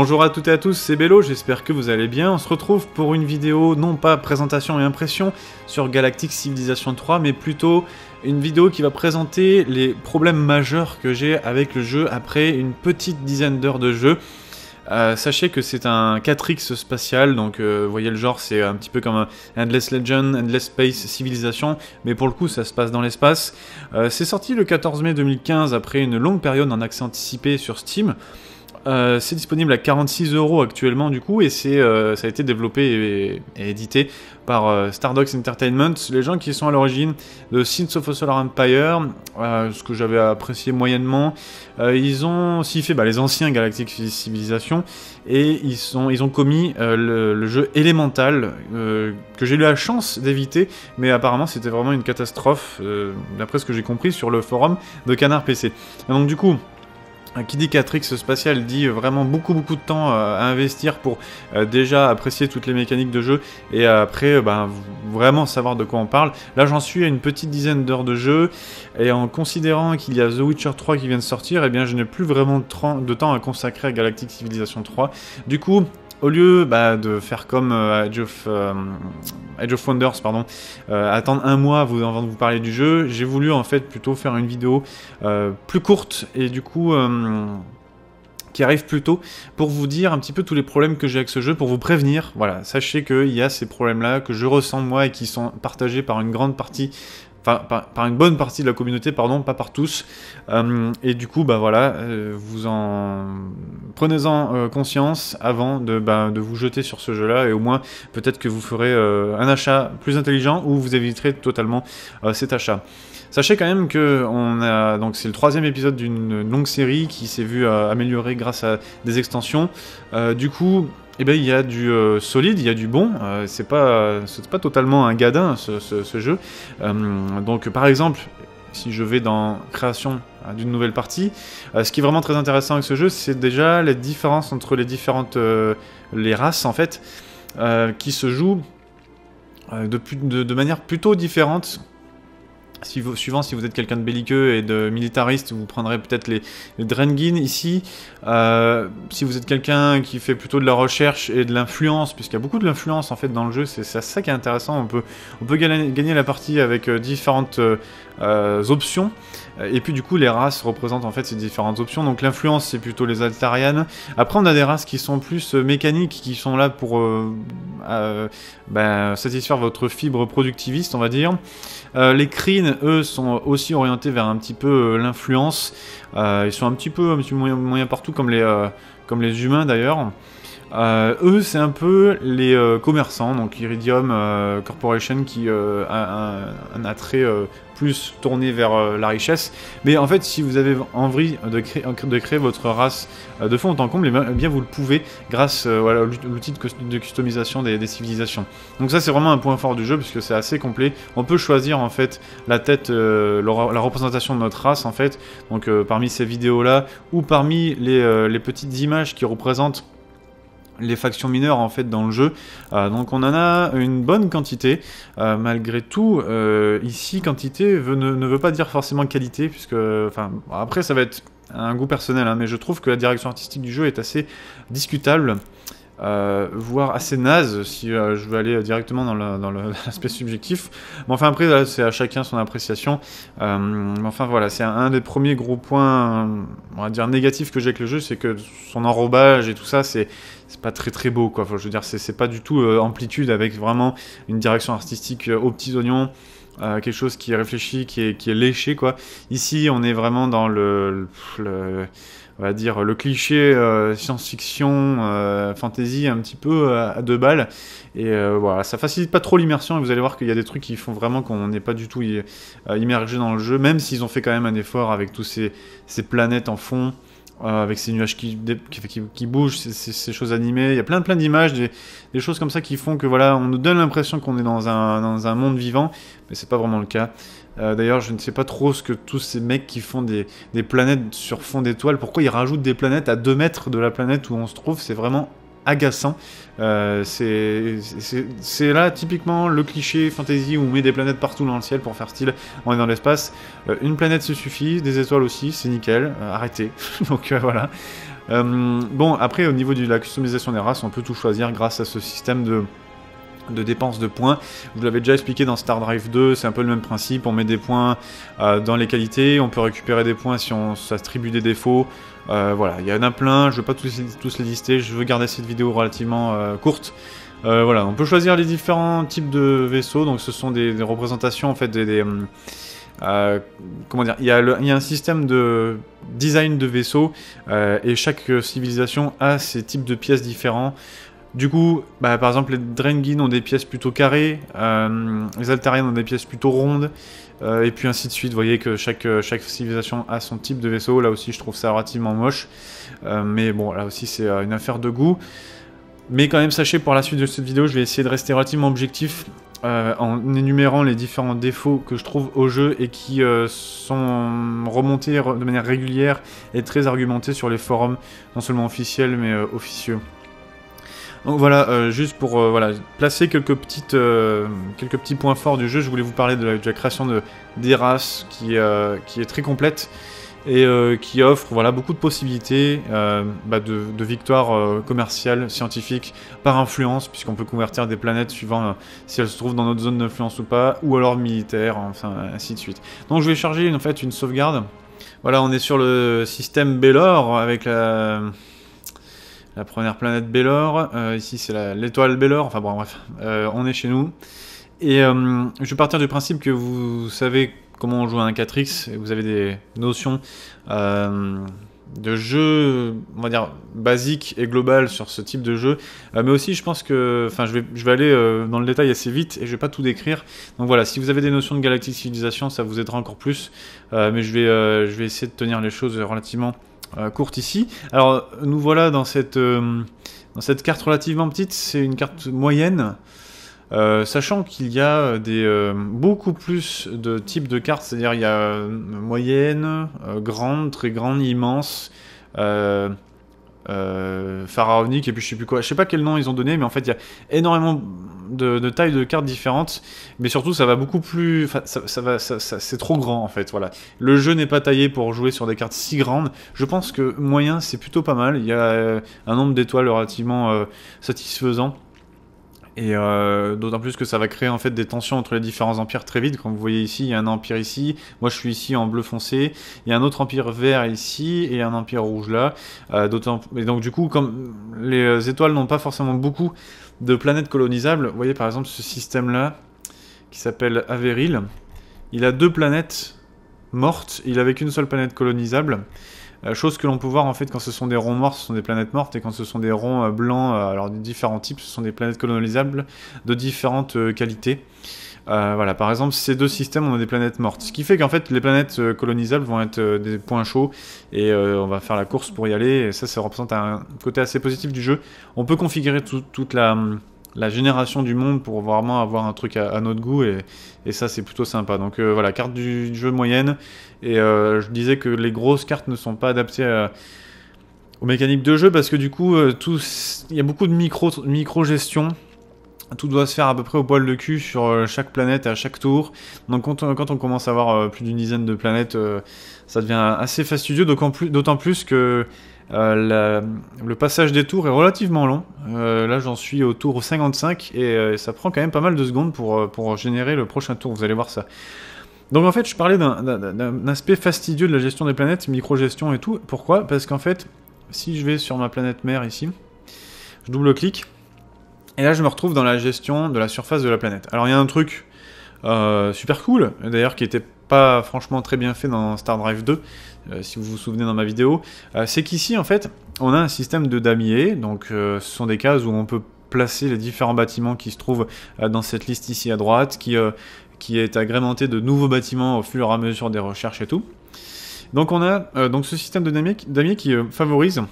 Bonjour à toutes et à tous, c'est Bello, j'espère que vous allez bien. On se retrouve pour une vidéo, non pas présentation et impression sur Galactic Civilization 3, mais plutôt une vidéo qui va présenter les problèmes majeurs que j'ai avec le jeu après une petite dizaine d'heures de jeu. Euh, sachez que c'est un 4X spatial, donc euh, vous voyez le genre, c'est un petit peu comme Endless Legend, Endless Space, Civilization, mais pour le coup ça se passe dans l'espace. Euh, c'est sorti le 14 mai 2015 après une longue période en accès anticipé sur Steam. Euh, c'est disponible à 46 euros actuellement du coup et c'est euh, ça a été développé et, édité par euh, Entertainment. Les gens qui sont à l'origine de Sins of a Solar Empire, euh, ce que j'avais apprécié moyennement, ils ont aussi fait bah, les anciens Galactic Civilization et ils, sont, ils ont commis le, jeu Elemental que j'ai eu la chance d'éviter, mais apparemment c'était vraiment une catastrophe d'après ce que j'ai compris sur le forum de Canard PC. donc du coup qui dit Catrix spatial dit vraiment beaucoup beaucoup de temps euh, à investir pour euh, déjà apprécier toutes les mécaniques de jeu et après euh, ben, vraiment savoir de quoi on parle. Là j'en suis à une petite dizaine d'heures de jeu et en considérant qu'il y a The Witcher 3 qui vient de sortir, et eh bien je n'ai plus vraiment de temps à consacrer à Galactic Civilization 3. Du coup au lieu bah, de faire comme euh, euh, Age of, Wonders, pardon, euh, attendre un mois avant de vous parler du jeu, j'ai voulu en fait plutôt faire une vidéo plus courte et du coup qui arrive plus tôt pour vous dire un petit peu tous les problèmes que j'ai avec ce jeu, pour vous prévenir. Voilà, sachez qu'il y a ces problèmes-là que je ressens moi et qui sont partagés par une grande partie par, une bonne partie de la communauté, pardon, pas par tous. Euh, et du coup, bah voilà, euh, vous en prenez-en euh, conscience avant de, bah, de, vous jeter sur ce jeu-là, et au moins peut-être que vous ferez un achat plus intelligent ou vous éviterez totalement cet achat. Sachez quand même que on a donc c'est le troisième épisode d'une longue série qui s'est vu améliorer grâce à des extensions. du coup, et eh bien il y a du euh, solide, il y a du bon. ce euh, c'est pas, pas totalement un gadin ce, jeu. Euh, donc, par exemple, si je vais dans création d'une nouvelle partie, ce qui est vraiment très intéressant avec ce jeu, c'est déjà les différences entre les différentes les races en fait, qui se jouent de manière plutôt différente vous, suivant si vous êtes quelqu'un de belliqueux et de militariste, vous prendrez peut-être les, les ici. Euh, si vous êtes quelqu'un qui fait plutôt de la recherche et de l'influence, puisqu'il y a beaucoup de l'influence en fait dans le jeu, c'est ça qui est intéressant. On peut, on peut gagner, la partie avec euh, différentes euh, options. Euh, et puis du coup, les races représentent en fait ces différentes options. Donc l'influence, c'est plutôt les Altarianes. Après, on a des races qui sont plus euh, mécaniques, qui sont là pour euh, ben, satisfaire votre fibre productiviste, on va dire. les Kryn, eux, sont aussi orientés vers un petit peu l'influence. ils sont un petit peu, un petit moyen, partout, comme les humains d'ailleurs. Euh, eux, c'est un peu les euh, commerçants, donc Iridium euh, Corporation qui a un, attrait plus tourné vers la richesse. Mais en fait, si vous avez envie de créer, votre race de fond en comble, eh bien eh vous le pouvez grâce à l'outil de, customisation des, civilisations. Donc ça, c'est vraiment un point fort du jeu parce c'est assez complet. On peut choisir en fait la tête, la, représentation de notre race en fait. Donc parmi ces vidéos là ou parmi les petites images qui représentent les factions mineures en fait dans le jeu. Euh, donc on en a une bonne quantité. Euh, malgré tout, euh, ici quantité ne, veut pas dire forcément qualité, puisque enfin après ça va être un goût personnel, hein, mais je trouve que la direction artistique du jeu est assez discutable. Euh, voire assez naze si euh, je veux aller directement dans l'aspect subjectif. Mais enfin après, c'est à chacun son appréciation. Euh, mais enfin voilà, c'est un, des premiers gros points, on va dire négatifs que j'ai avec le jeu, c'est que son enrobage et tout ça, c'est c'est pas très très beau quoi. je veux dire, c'est pas du tout amplitude avec vraiment une direction artistique aux petits oignons. quelque chose qui est réfléchi, qui est, qui est léché, quoi. Ici, on est vraiment dans le, le, on va dire, le cliché euh, science-fiction, euh, fantasy, un petit peu euh, à, deux balles. Et voilà, ça facilite pas trop l'immersion. Et vous allez voir qu'il y a des trucs qui font vraiment qu'on n'est pas du tout immergé dans le jeu, même s'ils ont fait quand même un effort avec tous ces, planètes en fond. avec ces nuages qui, bougent, ces, choses animées, il y a plein plein d'images, des, choses comme ça qui font que voilà, on nous donne l'impression qu'on est dans un, dans un monde vivant, mais c'est pas vraiment le cas. Euh, d'ailleurs, je ne sais pas trop ce que tous ces mecs qui font des, planètes sur fond d'étoiles, pourquoi ils rajoutent des planètes à 2 mètres de la planète où on se trouve, c'est vraiment agaçant. Euh, c'est là typiquement le cliché fantasy où on met des planètes partout dans le ciel pour faire style, on est dans l'espace. Euh, une planète se suffit, des étoiles aussi, c'est nickel, arrêtez. Donc voilà. bon, après au niveau de la customisation des races, on peut tout choisir grâce à ce système de de dépenses de points. Je vous l'avais déjà expliqué dans Star Drive 2, c'est un peu le même principe, on met des points euh, dans les qualités, on peut récupérer des points si on s'attribue des défauts. Euh, voilà, il y en a plein, je ne veux pas tous, les lister, je veux garder cette vidéo relativement euh, courte. voilà, on peut choisir les différents types de vaisseaux, donc ce sont des, représentations en fait des... comment dire, il y, a un système de design de vaisseaux et chaque civilisation a ses types de pièces différents. Du coup, bah, par exemple, les Drengin ont des pièces plutôt carrées, euh, les Altariens ont des pièces plutôt rondes, euh, et puis ainsi de suite. Vous voyez que euh, chaque, civilisation a son type de vaisseau. Là aussi, je trouve ça relativement moche. mais bon, là aussi, c'est une affaire de goût. Mais quand même, sachez, pour la suite de cette vidéo, je vais essayer de rester relativement objectif en énumérant les différents défauts que je trouve au jeu et qui sont remontés de manière régulière et très argumentés sur les forums, non seulement officiels, mais officieux. Donc voilà, euh, juste pour euh, voilà, placer quelques, petites, euh, quelques petits points forts du jeu, je voulais vous parler de la, création de, des races qui, qui est très complète et qui offre voilà, beaucoup de possibilités bah, de, victoires commerciales, scientifiques, par influence, puisqu'on peut convertir des planètes suivant si elles se trouvent dans notre zone d'influence ou pas, ou alors militaire, enfin ainsi de suite. Donc je vais charger en fait une sauvegarde. Voilà, on est sur le système Bellor avec la la première planète Bélor. Euh, ici, c'est l'étoile Bélor. Enfin bon, bref, euh, on est chez nous. Et euh, je vais partir du principe que vous savez comment on joue à un 4X et vous avez des notions de jeu, on va dire, basique et global sur ce type de jeu. mais aussi, je pense que. Enfin, je vais, aller dans le détail assez vite et je vais pas tout décrire. Donc voilà, si vous avez des notions de Galactic Civilization, ça vous aidera encore plus. mais je vais, je vais essayer de tenir les choses relativement euh, courte ici. Alors nous voilà dans cette, euh, dans cette carte relativement petite, c'est une carte moyenne. Euh, sachant qu'il y a des, beaucoup plus de types de cartes, c'est-à-dire il y a moyenne, grande, très grande, immense, euh, pharaonique et puis je sais plus quoi. Je sais pas quel nom ils ont donné, mais en fait il y a énormément de, tailles de cartes différentes, mais surtout ça va beaucoup plus, ça, va, c'est trop grand en fait. Voilà, le jeu n'est pas taillé pour jouer sur des cartes si grandes. Je pense que moyen c'est plutôt pas mal. Il y a euh, un nombre d'étoiles relativement euh, satisfaisant. Et euh, d'autant plus que ça va créer en fait des tensions entre les différents empires très vite. Comme vous voyez ici, il y a un empire ici. Moi, je suis ici en bleu foncé. Il y a un autre empire vert ici et un empire rouge là. Euh, et donc du coup, comme les euh, étoiles n'ont pas forcément beaucoup de planètes colonisables, vous voyez par exemple ce système là qui s'appelle Averil. Il a deux planètes mortes. Il avait qu'une seule planète colonisable. Euh, chose que l'on peut voir en fait quand ce sont des ronds morts, ce sont des planètes mortes, et quand ce sont des ronds euh, blancs, euh, alors de différents types, ce sont des planètes colonisables de différentes qualités. voilà, par exemple, ces deux systèmes, on a des planètes mortes. Ce qui fait qu'en fait, les planètes colonisables vont être des points chauds et on va faire la course pour y aller. Et ça, ça représente un côté assez positif du jeu. On peut configurer toute la, hum, la génération du monde pour vraiment avoir un truc à, notre goût et, et ça c'est plutôt sympa. Donc euh, voilà, carte du jeu moyenne et euh, je disais que les grosses cartes ne sont pas adaptées aux mécaniques de jeu parce que du coup euh, il y a beaucoup de micro micro gestion. Tout doit se faire à peu près au poil de cul sur chaque planète à chaque tour. Donc quand on, commence à avoir plus d'une dizaine de planètes, ça devient assez fastidieux, d'autant plus, plus que euh, le passage des tours est relativement long. Euh, là, j'en suis au tour 55 et, euh, ça prend quand même pas mal de secondes pour, pour générer le prochain tour. Vous allez voir ça. Donc en fait, je parlais d'un aspect fastidieux de la gestion des planètes, micro-gestion et tout. Pourquoi Parce qu'en fait, si je vais sur ma planète mère ici, je double-clique et là, je me retrouve dans la gestion de la surface de la planète. Alors, il y a un truc super cool, d'ailleurs, qui était pas franchement très bien fait dans Star Drive 2, euh, si vous vous souvenez dans ma vidéo, euh, c'est qu'ici, en fait, on a un système de damier, donc euh, ce sont des cases où on peut placer les différents bâtiments qui se trouvent dans cette liste ici à droite, qui, qui est agrémenté de nouveaux bâtiments au fur et à mesure des recherches et tout. Donc on a donc ce système de damier, qui favorise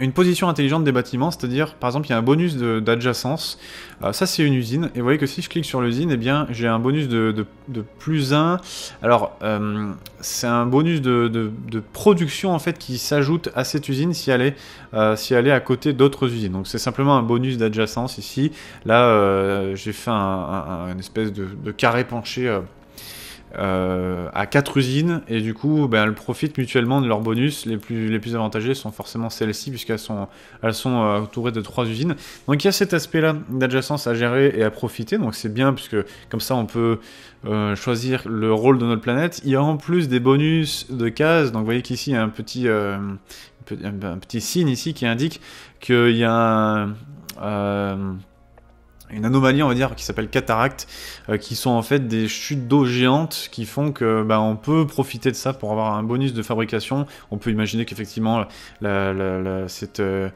une position intelligente des bâtiments, c'est-à-dire par exemple il y a un bonus d'adjacence, euh, ça c'est une usine, et vous voyez que si je clique sur l'usine, eh bien j'ai un bonus de, plus 1, alors euh, c'est un bonus de, production en fait qui s'ajoute à cette usine si elle est, euh, si elle est à côté d'autres usines, donc c'est simplement un bonus d'adjacence ici, là j'ai fait un, un, espèce de, carré penché euh, à quatre usines et du coup ben, elles profitent mutuellement de leurs bonus. Les plus, les plus avantagés sont forcément celles-ci puisqu'elles sont, elles sont euh, entourées de trois usines. Donc il y a cet aspect-là d'adjacence à gérer et à profiter. Donc c'est bien puisque comme ça on peut euh, choisir le rôle de notre planète. Il y a en plus des bonus de cases. Donc vous voyez qu'ici il y a un petit, un petit signe ici qui indique qu'il y a un une anomalie, on va dire, qui s'appelle cataracte, euh, qui sont en fait des chutes d'eau géantes qui font que bah, on peut profiter de ça pour avoir un bonus de fabrication. On peut imaginer qu'effectivement, cette, euh,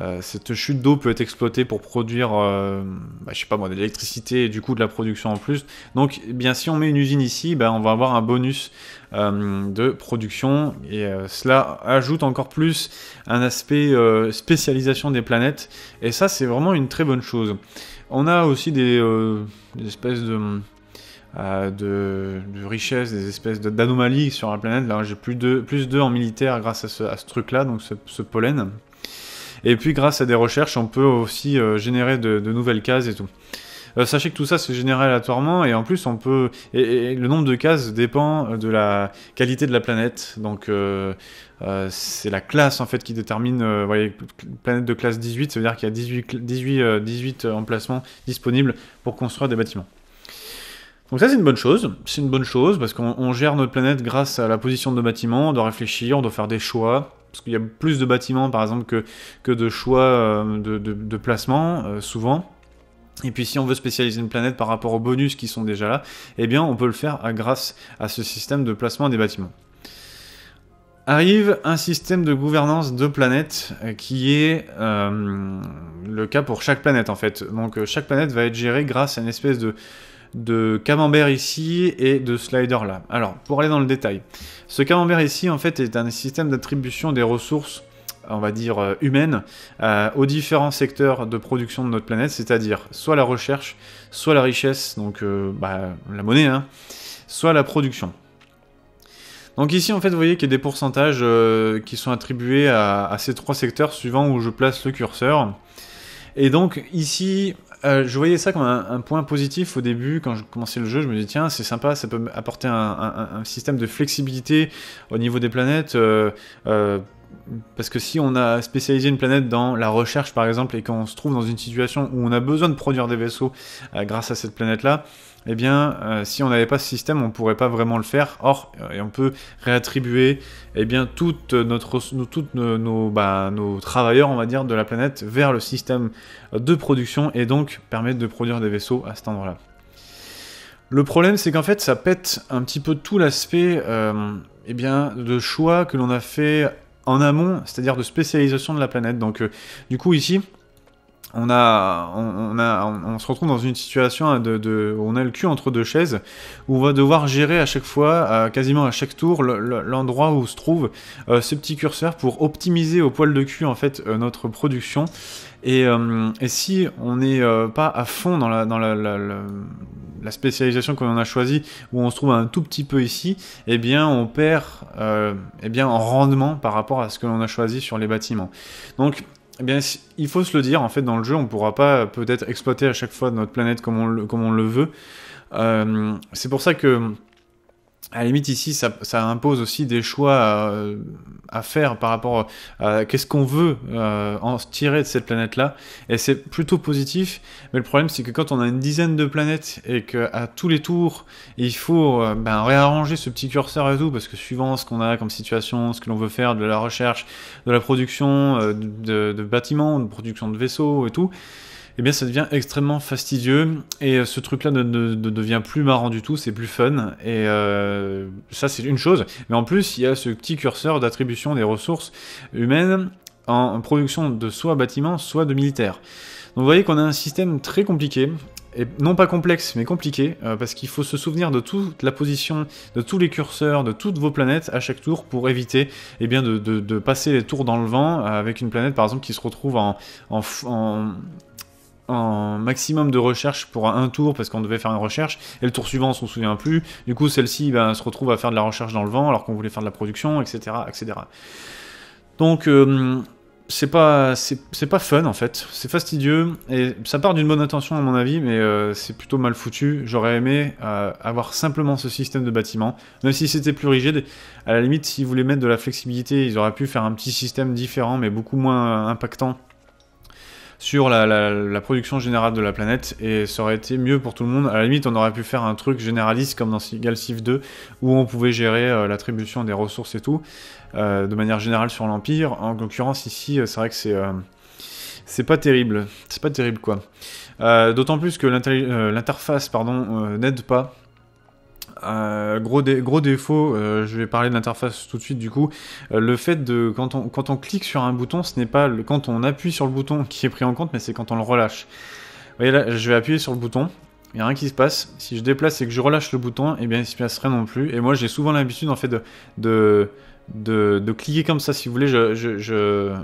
euh, cette, chute d'eau peut être exploitée pour produire, bah, je sais pas moi, de l'électricité et du coup de la production en plus. Donc, eh bien, si on met une usine ici, bah, on va avoir un bonus de production et cela ajoute encore plus un aspect spécialisation des planètes. Et ça, c'est vraiment une très bonne chose. On a aussi des, euh, espèces euh, de, richesses, des espèces d'anomalies sur la planète. Là, j'ai plus de plus deux en militaire grâce à ce, truc-là, donc ce, pollen. Et puis, grâce à des recherches, on peut aussi euh, générer de nouvelles cases et tout. Euh, sachez que tout ça, c'est généré aléatoirement, et en plus, on peut. Et, le nombre de cases dépend de la qualité de la planète. Donc. Euh, euh, c'est la classe en fait qui détermine. voyez, planète de classe 18, ça veut dire qu'il y a 18, 18, emplacements disponibles pour construire des bâtiments. Donc ça c'est une bonne chose, c'est une bonne chose parce qu'on gère notre planète grâce à la position de nos bâtiments, on doit réfléchir, on doit faire des choix, parce qu'il y a plus de bâtiments par exemple que, que de choix de, de, de placement souvent. Et puis si on veut spécialiser une planète par rapport aux bonus qui sont déjà là, eh bien on peut le faire grâce à ce système de placement des bâtiments. Arrive un système de gouvernance de planètes euh, qui est euh, le cas pour chaque planète en fait. Donc euh, chaque planète va être gérée grâce à une espèce de, de camembert ici et de slider là. Alors pour aller dans le détail, ce camembert ici en fait est un système d'attribution des ressources on va dire, euh, humaine euh, aux différents secteurs de production de notre planète, c'est-à-dire soit la recherche, soit la richesse, donc euh, bah, la monnaie, hein, soit la production. Donc ici, en fait, vous voyez qu'il y a des pourcentages qui sont attribués à, ces trois secteurs suivant où je place le curseur. Et donc ici, je voyais ça comme un, point positif au début quand je commençais le jeu. Je me disais tiens c'est sympa, ça peut apporter un, système de flexibilité au niveau des planètes parce que si on a spécialisé une planète dans la recherche, par exemple, et qu'on se trouve dans une situation où on a besoin de produire des vaisseaux euh, grâce à cette planète-là, eh bien, euh, si on n'avait pas ce système, on ne pourrait pas vraiment le faire. Or, euh, on peut réattribuer eh bien, toute notre, toutes nos, bah, nos, travailleurs, on va dire, de la planète vers le système de production et donc permettre de produire des vaisseaux à cet endroit-là. Le problème, c'est qu'en fait, ça pète un petit peu tout l'aspect euh, eh bien, de choix que l'on a fait en amont, c'est-à-dire de spécialisation de la planète. Donc euh, du coup ici, on, a, on, on, se retrouve dans une situation de, on a le cul entre deux chaises, où on va devoir gérer à chaque fois, quasiment à chaque tour, l'endroit où se trouve euh, ce petit curseur pour optimiser au poil de cul en fait euh, notre production. Et, si on n'est pas à fond dans la, dans la la spécialisation que l'on a choisie, où on se trouve un tout petit peu ici, eh bien on perd euh, eh bien, en rendement par rapport à ce que l'on a choisi sur les bâtiments. Donc eh bien, il faut se le dire, en fait, dans le jeu, on ne pourra pas peut-être exploiter à chaque fois notre planète comme on le, veut. Euh, c'est pour ça que à la limite ici, ça, impose aussi des choix euh, à, faire par rapport à, qu'est-ce qu'on veut euh, en tirer de cette planète-là. Et c'est plutôt positif, mais le problème c'est que quand on a une dizaine de planètes et qu'à tous les tours, il faut euh, ben, réarranger ce petit curseur et tout, parce que suivant ce qu'on a comme situation, ce que l'on veut faire, de la recherche, de la production, de, de bâtiments, de production de vaisseaux et tout, eh bien ça devient extrêmement fastidieux et euh, ce truc-là ne, devient plus marrant du tout, c'est plus fun. Et euh, ça c'est une chose. Mais en plus il y a ce petit curseur d'attribution des ressources humaines en production de soit bâtiments, soit de militaires. Donc vous voyez qu'on a un système très compliqué et non pas complexe, mais compliqué, euh, parce qu'il faut se souvenir de toute la position, de tous les curseurs, de toutes vos planètes à chaque tour pour éviter eh bien, de, passer les tours dans le vent avec une planète par exemple qui se retrouve en, un maximum de recherche pour un tour parce qu'on devait faire une recherche et le tour suivant on s'en souvient plus du coup celle-ci ben, se retrouve à faire de la recherche dans le vent alors qu'on voulait faire de la production etc etc donc euh, c'est pas pas fun en fait c'est fastidieux et ça part d'une bonne intention à mon avis mais euh, c'est plutôt mal foutu j'aurais aimé euh, avoir simplement ce système de bâtiment même si c'était plus rigide à la limite s'ils voulaient mettre de la flexibilité ils auraient pu faire un petit système différent mais beaucoup moins impactant sur la, production générale de la planète et ça aurait été mieux pour tout le monde. À la limite, on aurait pu faire un truc généraliste comme dans Galsif 2 où on pouvait gérer euh, l'attribution des ressources et tout euh, de manière générale sur l'Empire. En l'occurrence, ici, euh, c'est vrai que c'est. c'est pas terrible, c'est pas terrible quoi. D'autant plus que l'interface n'aide pas gros, gros défaut, euh, je vais parler de l'interface tout de suite du coup, euh, le fait de quand on, quand on clique sur un bouton, ce n'est pas le, quand on appuie sur le bouton qui est pris en compte, mais c'est quand on le relâche. Vous voyez là, je vais appuyer sur le bouton, il n'y a rien qui se passe. Si je déplace et que je relâche le bouton, Et eh bien, il ne se passe rien non plus. Et moi, j'ai souvent l'habitude, en fait, de, de, de, cliquer comme ça, si vous voulez, je,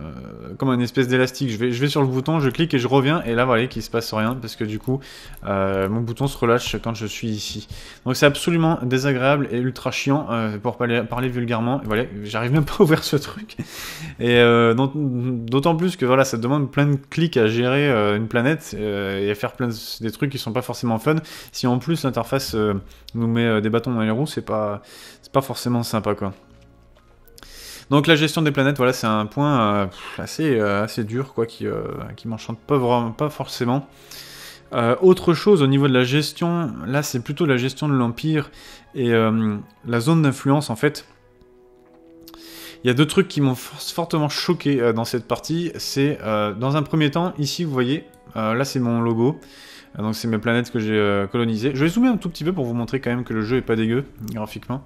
comme un espèce d'élastique. Je vais, je vais sur le bouton, je clique et je reviens, et là, voilà, qu'il se passe rien, parce que du coup, euh, mon bouton se relâche quand je suis ici. Donc c'est absolument désagréable et ultra chiant, euh, pour parler, parler vulgairement. Et voilà, j'arrive même pas à ouvrir ce truc. Et euh, d'autant plus que voilà, ça demande plein de clics à gérer une planète et à faire plein de, des trucs qui sont pas forcément fun. Si en plus l'interface nous met des bâtons dans les roues, c'est pas, pas forcément sympa, quoi. Donc la gestion des planètes, voilà, c'est un point euh, assez, euh, assez dur, quoi, qui, euh, qui m'enchante pas, pas forcément. autre chose au niveau de la gestion, là c'est plutôt la gestion de l'Empire et la zone d'influence en fait. Il y a deux trucs qui m'ont fortement choqué dans cette partie. C'est dans un premier temps, ici vous voyez, là c'est mon logo. donc c'est mes planètes que j'ai colonisées. Je vais zoomer un tout petit peu pour vous montrer quand même que le jeu est pas dégueu graphiquement.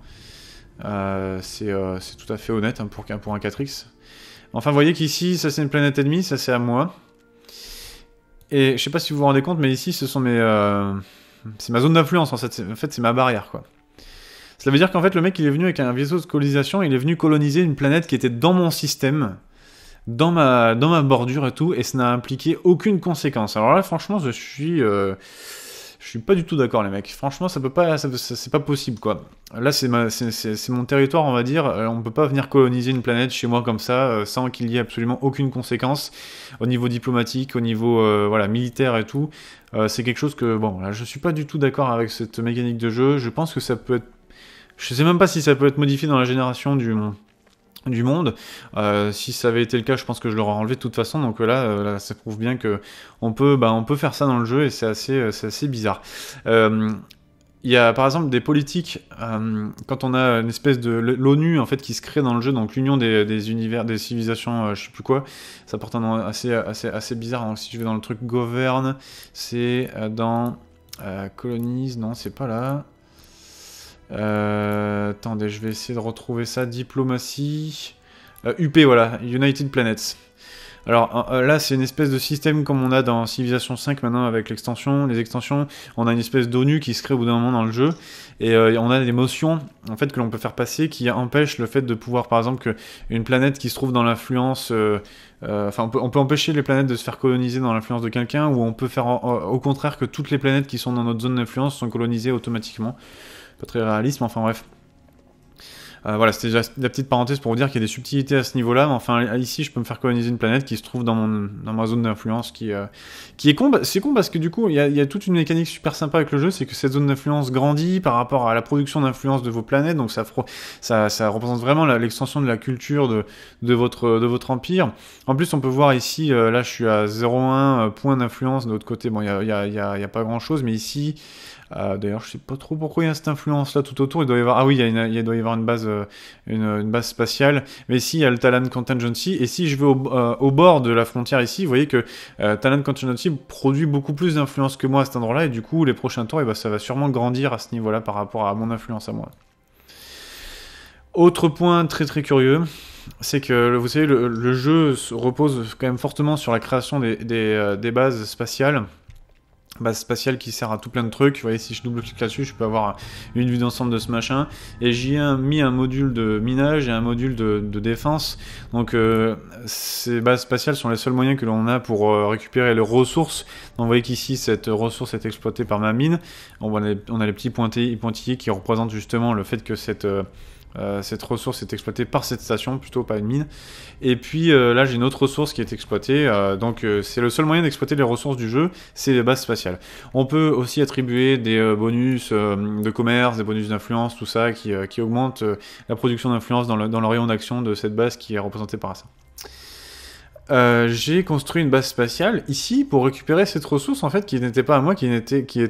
Euh, euh, c'est tout à fait honnête hein, pour, pour un 4X. Enfin, vous voyez qu'ici, ça c'est une planète ennemie, ça c'est à moi. Et je sais pas si vous vous rendez compte, mais ici, ce sont mes... Euh, c'est ma zone d'influence, en fait. En fait, c'est ma barrière, quoi. Cela veut dire qu'en fait, le mec, il est venu avec un vaisseau de colonisation, il est venu coloniser une planète qui était dans mon système, dans ma, dans ma bordure et tout, et ça n'a impliqué aucune conséquence. Alors là, franchement, je suis... Je suis pas du tout d'accord, les mecs. Franchement, ça peut pas, c'est pas possible, quoi. Là, c'est, mon territoire, on va dire. Euh, on peut pas venir coloniser une planète chez moi comme ça, euh, sans qu'il y ait absolument aucune conséquence au niveau diplomatique, au niveau euh, voilà militaire et tout. c'est quelque chose que bon, là, je suis pas du tout d'accord avec cette mécanique de jeu. Je pense que ça peut être, je sais même pas si ça peut être modifié dans la génération du du monde. Euh, si ça avait été le cas, je pense que je l'aurais enlevé de toute façon. Donc euh, euh, là, ça prouve bien que on peut, bah, on peut faire ça dans le jeu et c'est assez, bizarre. Il y a par exemple des politiques, quand on a une espèce de l'ONU en fait qui se crée dans le jeu, donc l'union des, univers, des civilisations, je je sais plus quoi, ça porte un nom assez, assez, assez bizarre, donc si je vais dans le truc gouverne, c'est dans colonise, non c'est pas là, euh, attendez, je vais essayer de retrouver ça. Diplomatie. UP, euh, voilà, United Planets. Alors euh, là, c'est une espèce de système comme on a dans Civilization 5 maintenant avec l'extension, les extensions. On a une espèce d'ONU qui se crée au bout d'un moment dans le jeu. Et on a des motions en fait, que l'on peut faire passer qui empêchent le fait de pouvoir, par exemple, qu'une planète qui se trouve dans l'influence. Enfin, on peut, empêcher les planètes de se faire coloniser dans l'influence de quelqu'un, ou on peut faire au contraire que toutes les planètes qui sont dans notre zone d'influence sont colonisées automatiquement pas très réaliste, mais enfin bref. Euh, voilà, c'était la petite parenthèse pour vous dire qu'il y a des subtilités à ce niveau-là, enfin ici je peux me faire coloniser une planète qui se trouve dans, mon, dans ma zone d'influence qui, euh, qui est con. C'est con parce que du coup il y, a, toute une mécanique super sympa avec le jeu, c'est que cette zone d'influence grandit par rapport à la production d'influence de vos planètes, donc ça, représente vraiment l'extension de la culture de, votre, de votre empire. En plus on peut voir ici, euh, là je suis à 0,1 point d'influence, de l'autre côté, bon il n'y a, pas grand-chose, mais ici euh, d'ailleurs, je sais pas trop pourquoi il y a cette influence-là tout autour. Il doit y avoir, ah oui, il, doit y avoir une base, euh, une, base spatiale. Mais ici, il y a le Talan Contingency. Et si je vais au, euh, bord de la frontière ici, vous voyez que Talan Contingency produit beaucoup plus d'influence que moi à cet endroit-là. Et du coup, les prochains tours, eh ben, ça va sûrement grandir à ce niveau-là par rapport à mon influence à moi. Autre point très très curieux, c'est que vous savez, le, jeu repose quand même fortement sur la création des bases spatiales base spatiale qui sert à tout plein de trucs. Vous voyez, si je double-clique là-dessus, je peux avoir une vue d'ensemble de ce machin. Et j'y ai mis un module de minage et un module de, défense. Donc euh, ces bases spatiales sont les seuls moyens que l'on a pour euh, récupérer les ressources. Donc vous voyez qu'ici, cette ressource est exploitée par ma mine. On, on a les, petits pointillés, qui représentent justement le fait que cette... Euh, euh, cette ressource est exploitée par cette station, plutôt pas une mine. Et puis euh, là, j'ai une autre ressource qui est exploitée. Euh, donc c'est le seul moyen d'exploiter les ressources du jeu, c'est les bases spatiales. On peut aussi attribuer des bonus de commerce, des bonus d'influence, tout ça qui, augmente la production d'influence dans, dans le rayon d'action de cette base qui est représentée par ça. Euh, j'ai construit une base spatiale ici pour récupérer cette ressource en fait qui n'était pas à moi, qui était, qui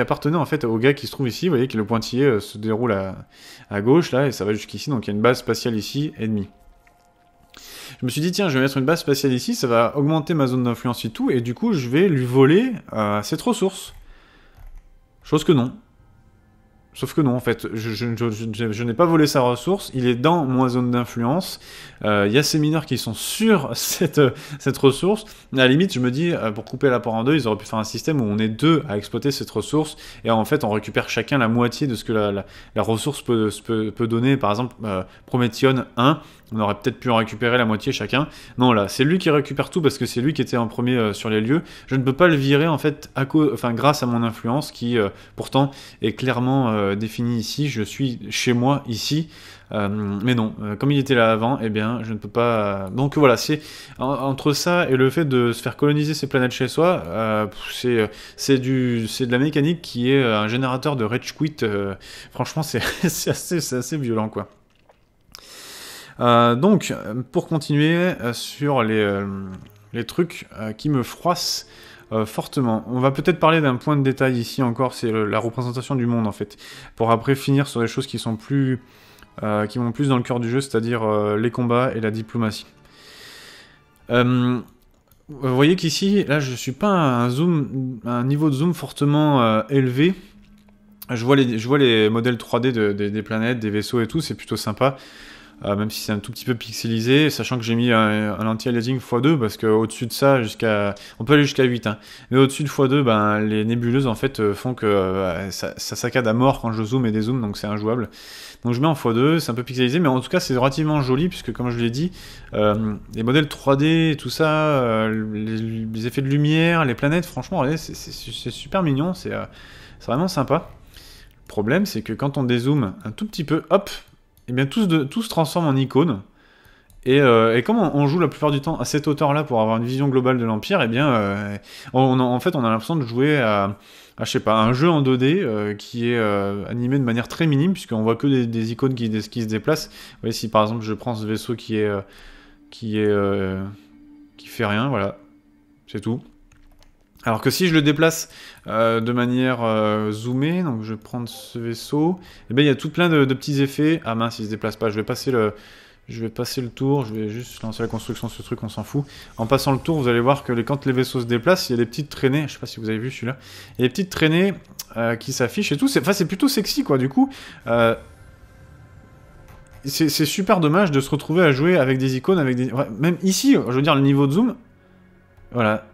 appartenait en fait au gars qui se trouve ici. Vous voyez que le pointillé euh, se déroule à, gauche là et ça va jusqu'ici. Donc il y a une base spatiale ici ennemie. Je me suis dit tiens, je vais mettre une base spatiale ici, ça va augmenter ma zone d'influence et tout, et du coup je vais lui voler euh, cette ressource. Chose que non. Sauf que non, en fait, je, n'ai pas volé sa ressource, il est dans mon zone d'influence, il euh, y a ces mineurs qui sont sur cette, cette ressource, à la limite, je me dis, euh, pour couper la part en deux, ils auraient pu faire un système où on est deux à exploiter cette ressource, et en fait, on récupère chacun la moitié de ce que la, ressource peut, donner, par exemple, euh, Promethion 1, on aurait peut-être pu en récupérer la moitié chacun. Non, là, c'est lui qui récupère tout parce que c'est lui qui était en premier sur les lieux. Je ne peux pas le virer, en fait, grâce à mon influence qui, pourtant, est clairement euh, défini ici, je suis chez moi ici. Euh, mais non, euh, comme il était là avant, eh bien, je ne peux pas. Donc voilà, c'est entre ça et le fait de se faire coloniser ces planètes chez soi, c'est du c'est de la mécanique qui est un générateur de rage quit. franchement, c'est assez c'est assez violent quoi. donc, pour continuer sur les, les trucs qui me froissent euh, fortement. On va peut-être parler d'un point de détail ici encore, c'est la représentation du monde en fait, pour après finir sur les choses qui sont plus... Euh, qui vont plus dans le cœur du jeu, c'est-à-dire euh, les combats et la diplomatie. vous voyez qu'ici, là, je suis pas un, zoom, un niveau de zoom fortement élevé. Je vois, les, je vois les modèles 3D des planètes, des vaisseaux et tout, c'est plutôt sympa. Euh, même si c'est un tout petit peu pixelisé, sachant que j'ai mis un, anti-aliasing x2, parce qu'au-dessus de ça, jusqu'à, on peut aller jusqu'à 8, hein. mais au-dessus de x2, ben, les nébuleuses en fait euh, font que euh, ça, saccade à mort quand je zoome et dézoome, donc c'est injouable. Donc je mets en x2, c'est un peu pixelisé, mais en tout cas c'est relativement joli, puisque comme je l'ai dit, les modèles 3D, tout ça, les, les, effets de lumière, les planètes, franchement, c'est super mignon, c'est vraiment sympa. Le problème, c'est que quand on dézoome un tout petit peu, hop, eh bien, tout, se transforme en icônes, Et, euh, comme on, joue la plupart du temps à cette hauteur là pour avoir une vision globale de l'Empire, eh bien, euh, on, en fait, on a l'impression de jouer à, je sais pas, un jeu en 2D euh, qui est animé de manière très minime, puisqu'on voit que des, icônes qui, qui, se déplacent. Vous si par exemple je prends ce vaisseau qui est. qui est. qui fait rien, voilà. C'est tout. Alors que si je le déplace euh, de manière euh, zoomée, donc je vais prendre ce vaisseau, et eh bien il y a tout plein de, petits effets. Ah mince, il se déplace pas. Je vais passer le, je vais passer le tour. Je vais juste lancer la construction de ce truc, on s'en fout. En passant le tour, vous allez voir que quand les vaisseaux se déplacent, il y a des petites traînées. Je sais pas si vous avez vu celui-là. Il y a des petites traînées euh, qui s'affichent et tout. Enfin, c'est plutôt sexy quoi. Du coup. c'est super dommage de se retrouver à jouer avec des icônes, avec des... même ici, je veux dire, le niveau de zoom, voilà,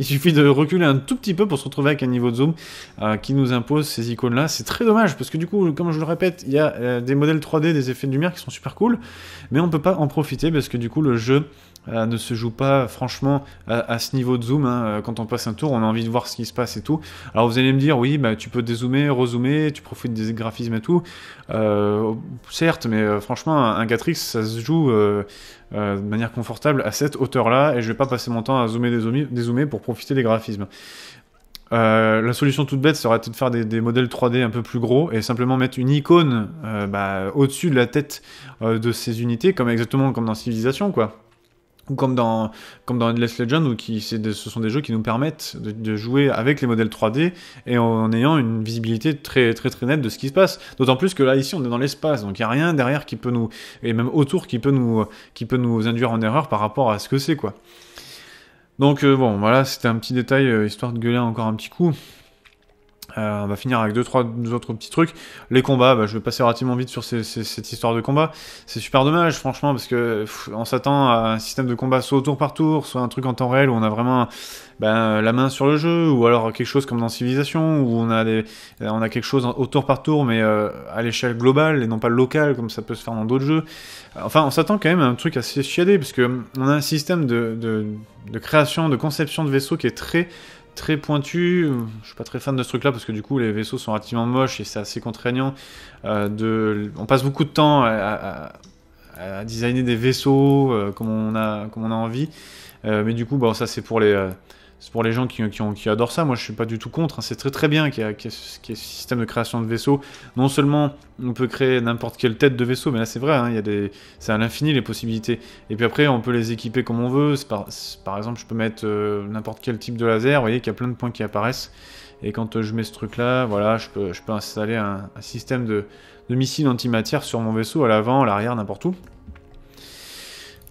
il suffit de reculer un tout petit peu pour se retrouver avec un niveau de zoom euh, qui nous impose ces icônes-là. C'est très dommage parce que du coup, comme je le répète, il y a euh, des modèles 3D, des effets de lumière qui sont super cool, mais on ne peut pas en profiter parce que du coup, le jeu euh, ne se joue pas franchement à, ce niveau de zoom. Hein, euh, quand on passe un tour, on a envie de voir ce qui se passe et tout. Alors vous allez me dire, oui, bah, tu peux dézoomer, rezoomer, tu profites des graphismes et tout. Euh, certes, mais franchement, un, Gatrix, ça se joue de manière confortable à cette hauteur-là, et je vais pas passer mon temps à zoomer, dézoomer, pour profiter des graphismes. la solution toute bête serait de faire des, modèles 3D un peu plus gros et simplement mettre une icône bah, au-dessus de la tête de ces unités, comme exactement comme dans Civilisation, quoi comme dans, comme dans Endless Legend, où qui, ce sont des jeux qui nous permettent de, jouer avec les modèles 3D et en, ayant une visibilité très très très nette de ce qui se passe. D'autant plus que là, ici, on est dans l'espace, donc il n'y a rien derrière qui peut nous, et même autour qui peut nous, qui peut nous induire en erreur par rapport à ce que c'est, quoi. Donc euh, bon, voilà, c'était un petit détail, euh, histoire de gueuler encore un petit coup. Euh, on va finir avec deux, trois autres petits trucs. Les combats, bah, je vais passer relativement vite sur cette histoire de combat. C'est super dommage, franchement, parce que on s'attend à un système de combat soit au tour par tour, soit un truc en temps réel où on a vraiment ben, la main sur le jeu, ou alors quelque chose comme dans Civilization, où on a, quelque chose au tour par tour, mais euh, à l'échelle globale et non pas locale, comme ça peut se faire dans d'autres jeux. Enfin, on s'attend quand même à un truc assez chiadé, parce que on a un système de, de création, de conception de vaisseau qui est très très pointu. Je suis pas très fan de ce truc-là parce que du coup les vaisseaux sont relativement moches et c'est assez contraignant. Euh, de... On passe beaucoup de temps à, designer des vaisseaux euh, comme, on a, comme on a envie. Euh, mais du coup, bon, ça c'est pour les, c'est pour les gens qui, adorent ça. Moi, je suis pas du tout contre. Hein. C'est très très bien qu'il y, ce système de création de vaisseaux. Non seulement on peut créer n'importe quelle tête de vaisseau, mais là c'est vrai, hein, c'est à l'infini les possibilités. Et puis après, on peut les équiper comme on veut. Par, exemple, je peux mettre euh, n'importe quel type de laser. Vous voyez qu'il y a plein de points qui apparaissent. Et quand euh, je mets ce truc-là, voilà, je peux, je peux installer un, système de, de missiles antimatière sur mon vaisseau à l'avant, à l'arrière, n'importe où.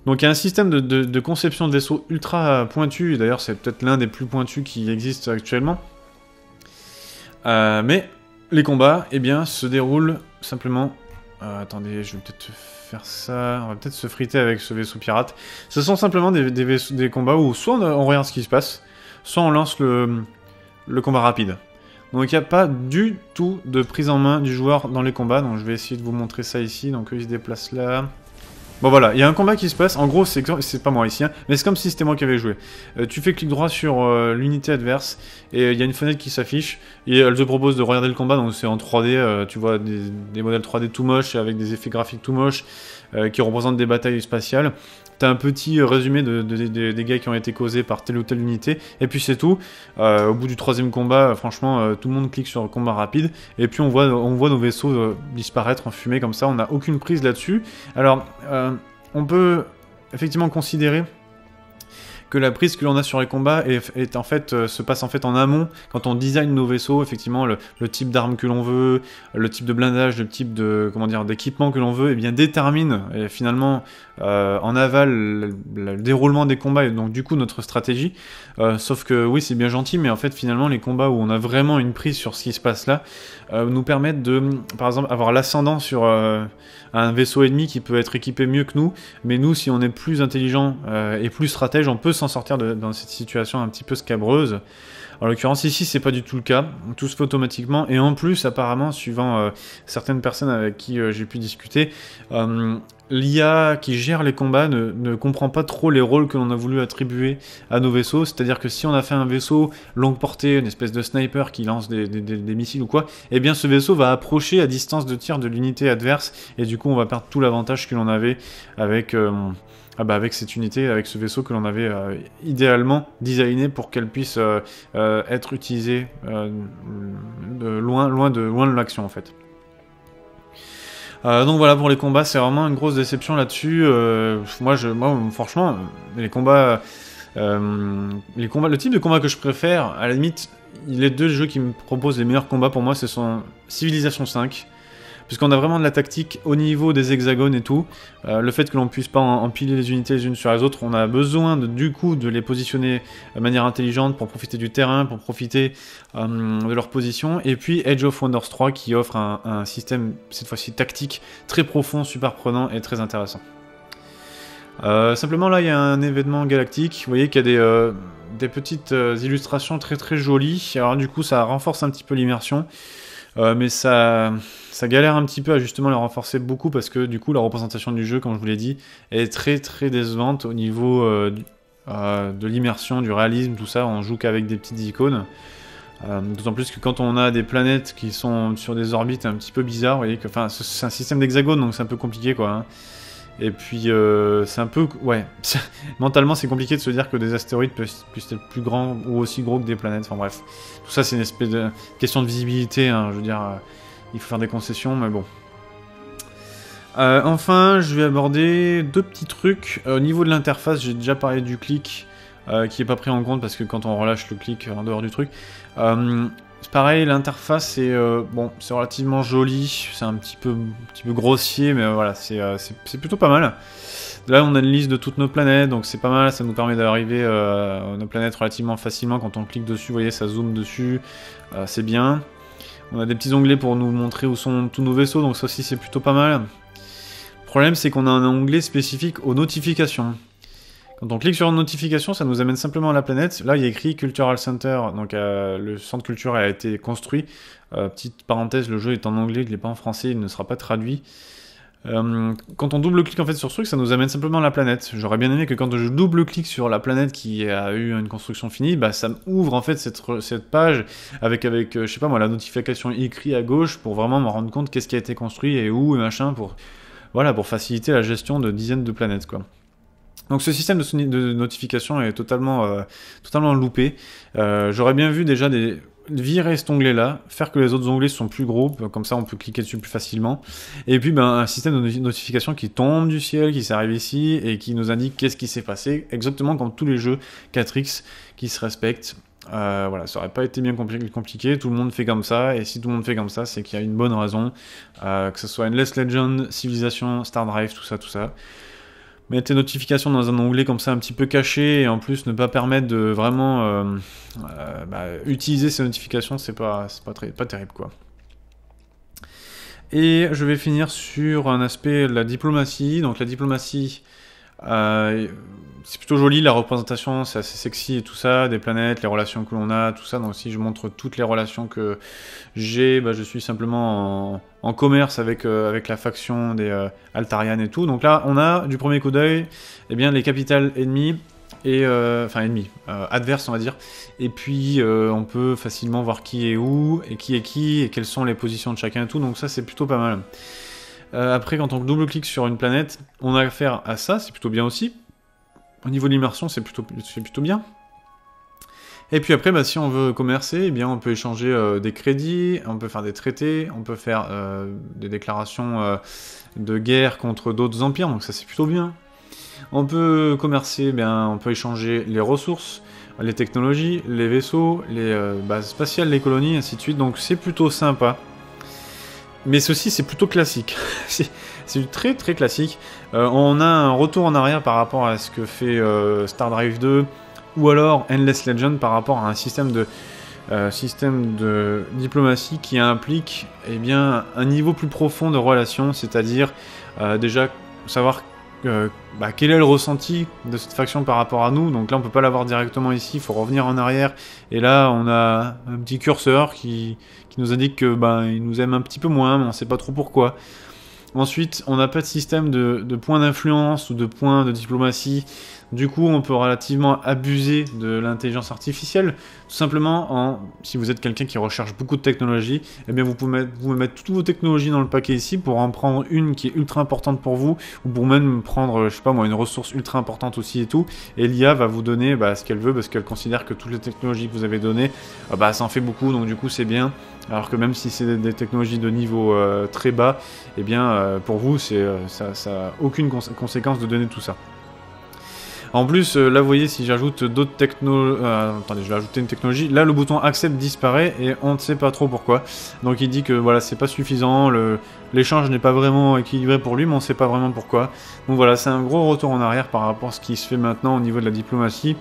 Donc il y a un système de, conception de vaisseau ultra pointu, d'ailleurs c'est peut-être l'un des plus pointus qui existe actuellement. Euh, mais les combats, eh bien, se déroulent simplement... Euh, attendez, je vais peut-être faire ça... On va peut-être se friter avec ce vaisseau pirate. Ce sont simplement des, combats où soit on, regarde ce qui se passe, soit on lance le, le combat rapide. Donc il n'y a pas du tout de prise en main du joueur dans les combats. Donc je vais essayer de vous montrer ça ici. Donc eux, ils se déplacent là. Bon voilà, il y a un combat qui se passe, en gros c'est pas moi ici, hein, mais c'est comme si c'était moi qui avais joué. Euh, tu fais clic droit sur euh, l'unité adverse, et euh, il y a une fenêtre qui s'affiche, et elle te propose de regarder le combat, donc c'est en 3D, tu vois des, des, modèles 3D tout moches, avec des effets graphiques tout moches, qui représentent des batailles spatiales, t'as un petit euh, résumé des dégâts qui ont été causés par telle ou telle unité, et puis c'est tout. Euh, au bout du troisième combat, euh, franchement, tout le monde clique sur combat rapide, et puis on voit, on voit nos vaisseaux disparaître en fumée comme ça, on n'a aucune prise là-dessus. Alors, on peut effectivement considérer que la prise que l'on a sur les combats est, en fait, euh, se passe en fait en amont quand on design nos vaisseaux, effectivement le, type d'arme que l'on veut, le type de blindage, le type de comment dire d'équipement que l'on veut, et eh bien détermine et finalement euh, en aval le, déroulement des combats et donc du coup notre stratégie. Euh, sauf que oui c'est bien gentil, mais en fait finalement les combats où on a vraiment une prise sur ce qui se passe là nous permettent de par exemple avoir l'ascendant sur un vaisseau ennemi qui peut être équipé mieux que nous, mais nous si on est plus intelligent et plus stratège on peut s'en sortir dans cette situation un petit peu scabreuse. En l'occurrence, ici, c'est pas du tout le cas. Tout se fait automatiquement. Et en plus, apparemment, suivant euh, certaines personnes avec qui euh, j'ai pu discuter, euh, l'IA qui gère les combats ne, comprend pas trop les rôles que l'on a voulu attribuer à nos vaisseaux. C'est-à-dire que si on a fait un vaisseau longue portée, une espèce de sniper qui lance des, des missiles ou quoi, eh bien ce vaisseau va approcher à distance de tir de l'unité adverse. Et du coup, on va perdre tout l'avantage que l'on avait avec ah bah avec cette unité, avec ce vaisseau que l'on avait euh, idéalement designé pour qu'elle puisse euh, euh, être utilisée de loin, loin de, loin de l'action en fait. donc voilà pour les combats, c'est vraiment une grosse déception là-dessus. moi, je, moi, franchement, les combats, les combats, le type de combat que je préfère, à la limite, les deux jeux qui me proposent les meilleurs combats pour moi, ce sont Civilization 5 puisqu'on a vraiment de la tactique au niveau des hexagones et tout. Euh, le fait que l'on puisse pas empiler les unités les unes sur les autres, on a besoin du coup de les positionner de manière intelligente pour profiter du terrain, pour profiter euh, de leur position. Et puis Edge of Wonders 3 qui offre un, système, cette fois-ci tactique, très profond, super prenant et très intéressant. Euh, simplement là il y a un événement galactique, vous voyez qu'il y a des, petites illustrations très très jolies, alors du coup ça renforce un petit peu l'immersion, mais ça, ça galère un petit peu à justement les renforcer beaucoup parce que du coup la représentation du jeu, comme je vous l'ai dit, est très très décevante au niveau euh, euh, de l'immersion, du réalisme, tout ça. On joue qu'avec des petites icônes. Euh, d'autant plus que quand on a des planètes qui sont sur des orbites un petit peu bizarres, vous voyez que enfin c'est un système d'hexagone donc c'est un peu compliqué quoi. Hein. Et puis c'est un peu ouais mentalement c'est compliqué de se dire que des astéroïdes puissent, être plus grands ou aussi gros que des planètes. Enfin bref, tout ça c'est une espèce de question de visibilité. Hein, je veux dire il faut faire des concessions, mais bon. Euh, enfin, je vais aborder deux petits trucs. Euh, au niveau de l'interface, j'ai déjà parlé du clic euh, qui n'est pas pris en compte parce que quand on relâche le clic en dehors du truc, c'est pareil, l'interface est bon, c'est relativement joli, c'est un petit peu, un petit peu grossier, mais voilà, c'est plutôt pas mal. Là, on a une liste de toutes nos planètes, donc c'est pas mal, ça nous permet d'arriver à nos planètes relativement facilement quand on clique dessus. Vous voyez, ça zoome dessus, c'est bien. On a des petits onglets pour nous montrer où sont tous nos vaisseaux, donc ça aussi c'est plutôt pas mal. Le problème c'est qu'on a un onglet spécifique aux notifications. Quand on clique sur notification, ça nous amène simplement à la planète. Là, il y a écrit Cultural Center, donc euh, le centre culturel a été construit. Euh, petite parenthèse, le jeu est en anglais, il n'est pas en français, il ne sera pas traduit. Euh, quand on double-clique en fait sur ce truc, ça nous amène simplement à la planète. J'aurais bien aimé que quand je double-clique sur la planète qui a eu une construction finie, bah, ça m'ouvre en fait cette, page avec, avec euh, je sais pas moi, la notification écrite à gauche pour vraiment me rendre compte qu'est-ce qui a été construit et où et machin pour, voilà, pour faciliter la gestion de dizaines de planètes quoi. Donc ce système de, notification est totalement, euh, totalement loupé. J'aurais bien vu déjà des virer cet onglet là, faire que les autres onglets sont plus gros, euh, comme ça on peut cliquer dessus plus facilement. Et puis ben, un système de notification qui tombe du ciel, qui s'arrive ici et qui nous indique qu'est-ce qui s'est passé, exactement comme tous les jeux 4X qui se respectent. Euh, voilà, ça aurait pas été bien compliqué, tout le monde fait comme ça, et si tout le monde fait comme ça, c'est qu'il y a une bonne raison, euh, que ce soit Endless Legend, Civilization, Star Drive, tout ça, tout ça mettre tes notifications dans un onglet comme ça un petit peu caché et en plus ne pas permettre de vraiment euh, euh, bah, utiliser ces notifications, c'est pas, pas, pas terrible quoi. Et je vais finir sur un aspect de la diplomatie. Donc la diplomatie, euh, c'est plutôt joli la représentation, c'est assez sexy et tout ça, des planètes, les relations que l'on a, tout ça. Donc si je montre toutes les relations que j'ai, bah, je suis simplement en, commerce avec, euh, avec la faction des euh, Altarian et tout. Donc là, on a du premier coup d'œil, eh bien les capitales ennemies et enfin ennemies, adverses on va dire. Et puis on peut facilement voir qui est où et qui est qui et quelles sont les positions de chacun et tout. Donc ça c'est plutôt pas mal. Euh, après, quand on double-clique sur une planète, on a affaire à ça, c'est plutôt bien aussi. Au niveau de l'immersion, c'est plutôt, plutôt bien. Et puis après, bah, si on veut commercer, eh bien, on peut échanger euh, des crédits, on peut faire des traités, on peut faire euh, des déclarations de guerre contre d'autres empires, donc ça c'est plutôt bien. On peut commercer, eh bien, on peut échanger les ressources, les technologies, les vaisseaux, les bases spatiales, les colonies, ainsi de suite, donc c'est plutôt sympa mais ceci c'est plutôt classique. c'est très très classique. Euh, on a un retour en arrière par rapport à ce que fait euh, Star Drive 2 ou alors Endless Legend par rapport à un système de euh, système de diplomatie qui implique eh bien un niveau plus profond de relation, c'est-à-dire déjà savoir euh, bah, quel est le ressenti de cette faction par rapport à nous. Donc là, on peut pas l'avoir directement ici, il faut revenir en arrière. Et là, on a un petit curseur qui, nous indique que bah, il nous aime un petit peu moins, mais on sait pas trop pourquoi. Ensuite, on n'a pas de système de, de points d'influence ou de points de diplomatie. Du coup, on peut relativement abuser de l'intelligence artificielle, tout simplement en, si vous êtes quelqu'un qui recherche beaucoup de technologies, eh bien vous pouvez, mettre, toutes vos technologies dans le paquet ici pour en prendre une qui est ultra importante pour vous, ou pour même prendre, je sais pas moi, une ressource ultra importante aussi et tout, et l'IA va vous donner bah, ce qu'elle veut parce qu'elle considère que toutes les technologies que vous avez données, euh, bah, ça en fait beaucoup, donc du coup c'est bien. Alors que même si c'est des technologies de niveau euh, très bas, eh bien euh, pour vous, c'est, ça n'a aucune conséquence de donner tout ça. En plus, euh, là, vous voyez, si j'ajoute d'autres technologies... Euh, attendez, je vais ajouter une technologie. Là, le bouton accepte disparaît et on ne sait pas trop pourquoi. Donc, il dit que, voilà, c'est pas suffisant, l'échange n'est pas vraiment équilibré pour lui, mais on ne sait pas vraiment pourquoi. Donc, voilà, c'est un gros retour en arrière par rapport à ce qui se fait maintenant au niveau de la diplomatie.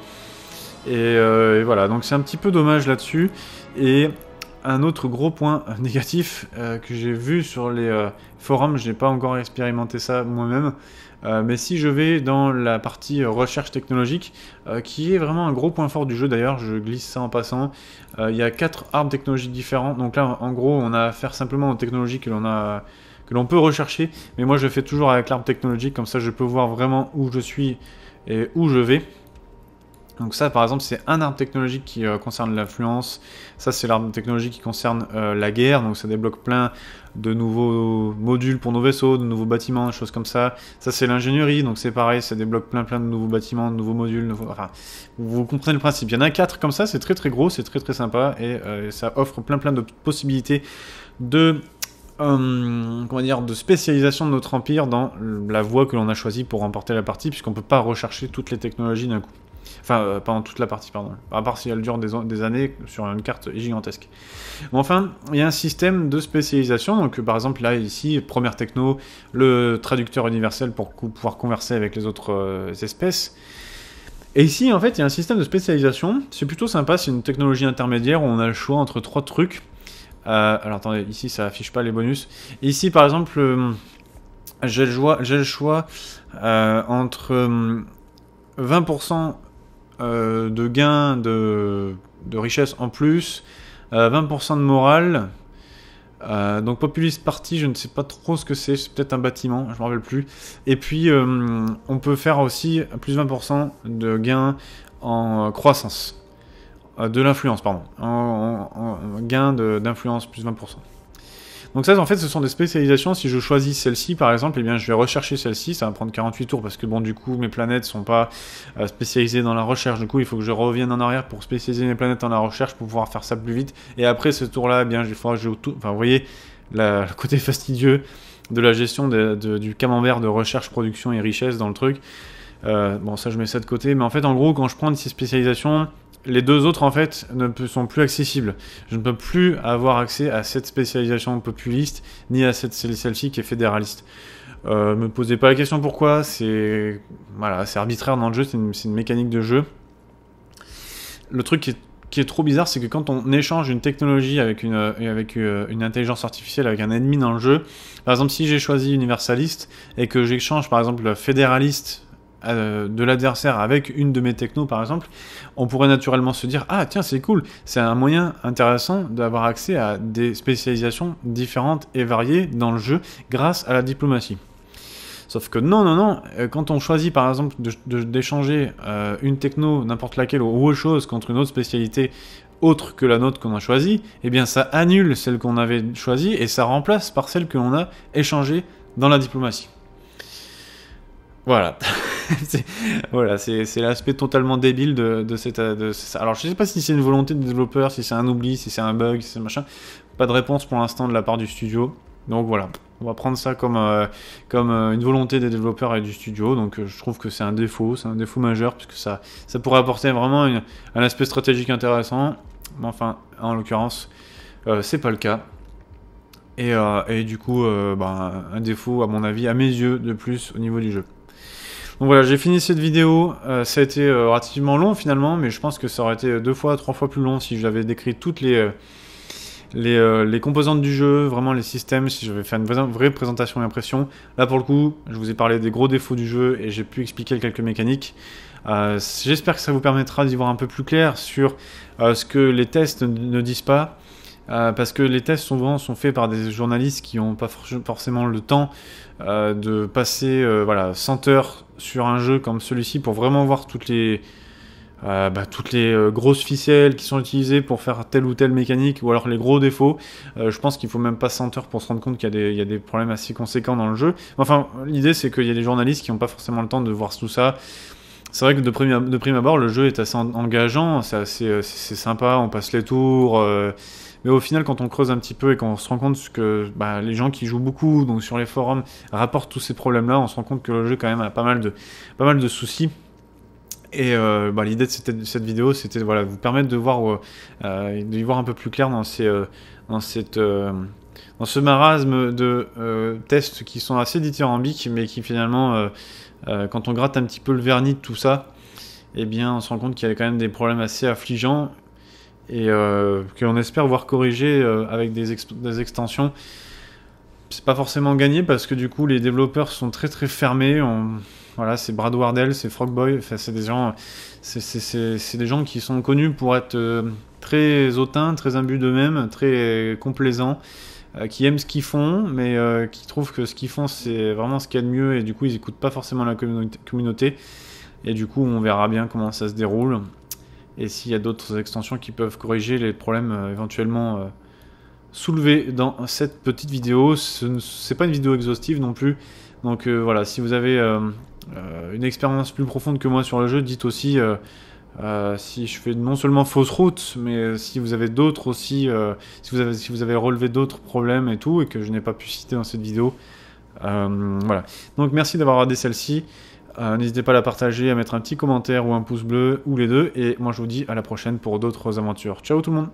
Et, euh, et voilà, donc c'est un petit peu dommage là-dessus. Et un autre gros point euh, négatif euh, que j'ai vu sur les euh, forums, je n'ai pas encore expérimenté ça moi-même, mais si je vais dans la partie recherche technologique, qui est vraiment un gros point fort du jeu d'ailleurs, je glisse ça en passant, il y a quatre armes technologiques différentes, donc là en gros on a affaire simplement aux technologies que l'on a que l'on peut rechercher, mais moi je fais toujours avec l'arbre technologique, comme ça je peux voir vraiment où je suis et où je vais. Donc ça, par exemple, c'est un arbre technologique qui euh, concerne l'influence. Ça, c'est l'arme technologique qui concerne euh, la guerre. Donc ça débloque plein de nouveaux modules pour nos vaisseaux, de nouveaux bâtiments, des choses comme ça. Ça, c'est l'ingénierie. Donc c'est pareil, ça débloque plein plein de nouveaux bâtiments, de nouveaux modules. Enfin, vous comprenez le principe. Il y en a quatre comme ça. C'est très très gros, c'est très très sympa et euh, ça offre plein plein de possibilités de hum, comment dire, de spécialisation de notre empire dans la voie que l'on a choisie pour remporter la partie, puisqu'on ne peut pas rechercher toutes les technologies d'un coup. Enfin, euh, pendant toute la partie, pardon. À part si elle dure des, des années sur une carte gigantesque. Bon, enfin, il y a un système de spécialisation. Donc, euh, par exemple, là, ici, première techno, le traducteur universel pour pouvoir converser avec les autres euh, espèces. Et ici, en fait, il y a un système de spécialisation. C'est plutôt sympa, c'est une technologie intermédiaire où on a le choix entre trois trucs. alors, attendez, ici, ça affiche pas les bonus. Ici, par exemple, j'ai le choix, le choix entre 20% euh, de gains de, richesse en plus, 20% euh, de morale. Euh, donc Populist parti je ne sais pas trop ce que c'est, c'est peut-être un bâtiment, je ne rappelle plus. Et puis on peut faire aussi plus 20% de gains en croissance. de l'influence, pardon. En, gains gain d'influence plus 20%. Donc ça, en fait, ce sont des spécialisations. Si je choisis celle-ci, par exemple, et eh bien, je vais rechercher celle-ci. Ça va prendre 48 tours parce que, bon, du coup, mes planètes sont pas euh, spécialisées dans la recherche. Du coup, il faut que je revienne en arrière pour spécialiser mes planètes dans la recherche pour pouvoir faire ça plus vite. Et après ce tour-là, eh bien, il faudra que je... Enfin, vous voyez, le côté fastidieux de la gestion du camembert de recherche, production et richesse dans le truc. Euh, bon, ça, je mets ça de côté. Mais en fait, en gros, quand je prends ces spécialisations, les deux autres en fait ne sont plus accessibles. Je ne peux plus avoir accès à cette spécialisation populiste ni à cette celle-ci qui est fédéraliste. Euh, me posez pas la question pourquoi, c'est voilà, arbitraire dans le jeu, c'est une, mécanique de jeu. Le truc qui est, trop bizarre, c'est que quand on échange une technologie avec une, euh, euh, une intelligence artificielle, avec un ennemi dans le jeu, par exemple si j'ai choisi universaliste et que j'échange par exemple fédéraliste euh, de l'adversaire avec une de mes technos par exemple, on pourrait naturellement se dire ah tiens c'est cool, c'est un moyen intéressant d'avoir accès à des spécialisations différentes et variées dans le jeu grâce à la diplomatie. Sauf que non, non, non, euh, quand on choisit par exemple d'échanger euh, une techno, n'importe laquelle ou autre chose contre une autre spécialité autre que la nôtre qu'on a choisie, eh bien ça annule celle qu'on avait choisie et ça remplace par celle que l'on a échangée dans la diplomatie. Voilà, c'est l'aspect totalement débile de, de cette. alors, je sais pas si c'est une volonté de développeurs, si c'est un oubli, si c'est un bug, si c'est machin. Pas de réponse pour l'instant de la part du studio. Donc voilà, on va prendre ça comme, euh, comme euh, une volonté des développeurs et du studio. Donc euh, je trouve que c'est un défaut, c'est un défaut majeur, puisque ça, ça pourrait apporter vraiment un aspect stratégique intéressant. Mais enfin, en l'occurrence, c'est pas le cas. Et, du coup, ben, un défaut, à mon avis, à mes yeux, de plus au niveau du jeu. Donc voilà, j'ai fini cette vidéo. Euh, ça a été euh, relativement long finalement, mais je pense que ça aurait été deux fois, trois fois plus long si j'avais décrit toutes les, euh, les, composantes du jeu, vraiment les systèmes, si j'avais fait une vraie, présentation et impression. Là pour le coup, je vous ai parlé des gros défauts du jeu et j'ai pu expliquer quelques mécaniques. J'espère que ça vous permettra d'y voir un peu plus clair sur ce que les tests ne, disent pas. parce que les tests souvent sont faits par des journalistes qui n'ont pas forcément le temps de passer voilà, 100 heures sur un jeu comme celui-ci pour vraiment voir toutes les, euh, bah, toutes les euh, grosses ficelles qui sont utilisées pour faire telle ou telle mécanique, ou alors les gros défauts. Euh, je pense qu'il faut même pas 100 heures pour se rendre compte qu'il y, a des problèmes assez conséquents dans le jeu. Enfin, l'idée c'est qu'il y a des journalistes qui n'ont pas forcément le temps de voir tout ça. C'est vrai que de prime, de prime abord, le jeu est assez engageant, c'est sympa, on passe les tours. Mais au final, quand on creuse un petit peu et qu'on se rend compte que bah, les gens qui jouent beaucoup donc sur les forums rapportent tous ces problèmes-là, on se rend compte que le jeu quand même a pas mal de, pas mal de soucis. Et euh, bah, l'idée de cette, vidéo, c'était voilà, vous permettre de voir, euh, euh, de voir un peu plus clair dans ces, cette, dans ce marasme de tests qui sont assez dithyrambiques, mais qui finalement, quand on gratte un petit peu le vernis de tout ça, eh bien, on se rend compte qu'il y a quand même des problèmes assez affligeants et euh, qu'on espère voir corriger euh, avec des, des extensions. C'est pas forcément gagné parce que du coup les développeurs sont très très fermés. Voilà, c'est Brad Wardell, c'est Frogboy, c'est des gens, c'est des gens qui sont connus pour être euh, très hautains, très imbus d'eux-mêmes, très complaisants, qui aiment ce qu'ils font, mais qui trouvent que ce qu'ils font c'est vraiment ce qu'il y a de mieux et du coup ils écoutent pas forcément la communauté. Et du coup on verra bien comment ça se déroule et s'il y a d'autres extensions qui peuvent corriger les problèmes euh, éventuellement euh, soulevés dans cette petite vidéo. Ce n'est pas une vidéo exhaustive non plus, donc euh, voilà, si vous avez une expérience plus profonde que moi sur le jeu, dites aussi si je fais non seulement fausse route, mais si vous avez d'autres aussi, si, vous avez, si vous avez relevé d'autres problèmes et tout, et que je n'ai pas pu citer dans cette vidéo. voilà, donc merci d'avoir regardé celle-ci. Euh, n'hésitez pas à la partager, à mettre un petit commentaire ou un pouce bleu ou les deux. Et moi je vous dis à la prochaine pour d'autres aventures. Ciao tout le monde